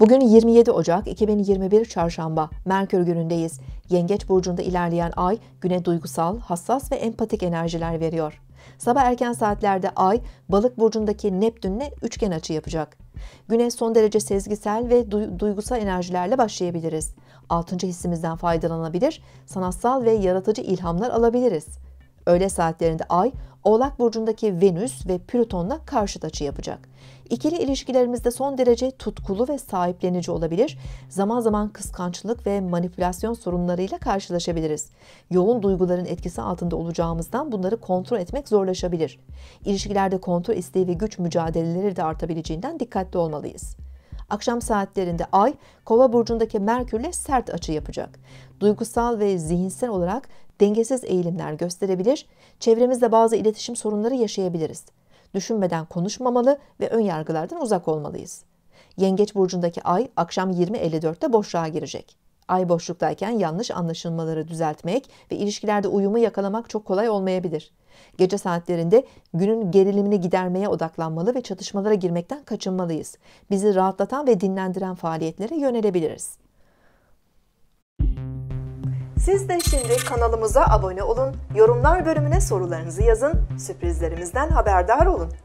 Bugün 27 Ocak 2021 Çarşamba, Merkür günündeyiz. Yengeç burcunda ilerleyen ay güne duygusal, hassas ve empatik enerjiler veriyor. Sabah erken saatlerde ay balık burcundaki Neptün'le üçgen açı yapacak. Güne son derece sezgisel ve duygusal enerjilerle başlayabiliriz. Altıncı hissimizden faydalanabilir, sanatsal ve yaratıcı ilhamlar alabiliriz. Öğle saatlerinde Ay, Oğlak Burcu'ndaki Venüs ve Plüton'la karşıt açı yapacak. İkili ilişkilerimizde son derece tutkulu ve sahiplenici olabilir, zaman zaman kıskançlık ve manipülasyon sorunlarıyla karşılaşabiliriz. Yoğun duyguların etkisi altında olacağımızdan bunları kontrol etmek zorlaşabilir. İlişkilerde kontrol isteği ve güç mücadeleleri de artabileceğinden dikkatli olmalıyız. Akşam saatlerinde Ay, Kova burcundaki Merkürle sert açı yapacak. Duygusal ve zihinsel olarak dengesiz eğilimler gösterebilir, çevremizde bazı iletişim sorunları yaşayabiliriz. Düşünmeden konuşmamalı ve ön yargılardan uzak olmalıyız. Yengeç burcundaki Ay akşam 20.54'te boşluğa girecek. Ay boşluktayken yanlış anlaşılmaları düzeltmek ve ilişkilerde uyumu yakalamak çok kolay olmayabilir. Gece saatlerinde günün gerilimini gidermeye odaklanmalı ve çatışmalara girmekten kaçınmalıyız. Bizi rahatlatan ve dinlendiren faaliyetlere yönelebiliriz. Siz de şimdi kanalımıza abone olun, yorumlar bölümüne sorularınızı yazın, sürprizlerimizden haberdar olun.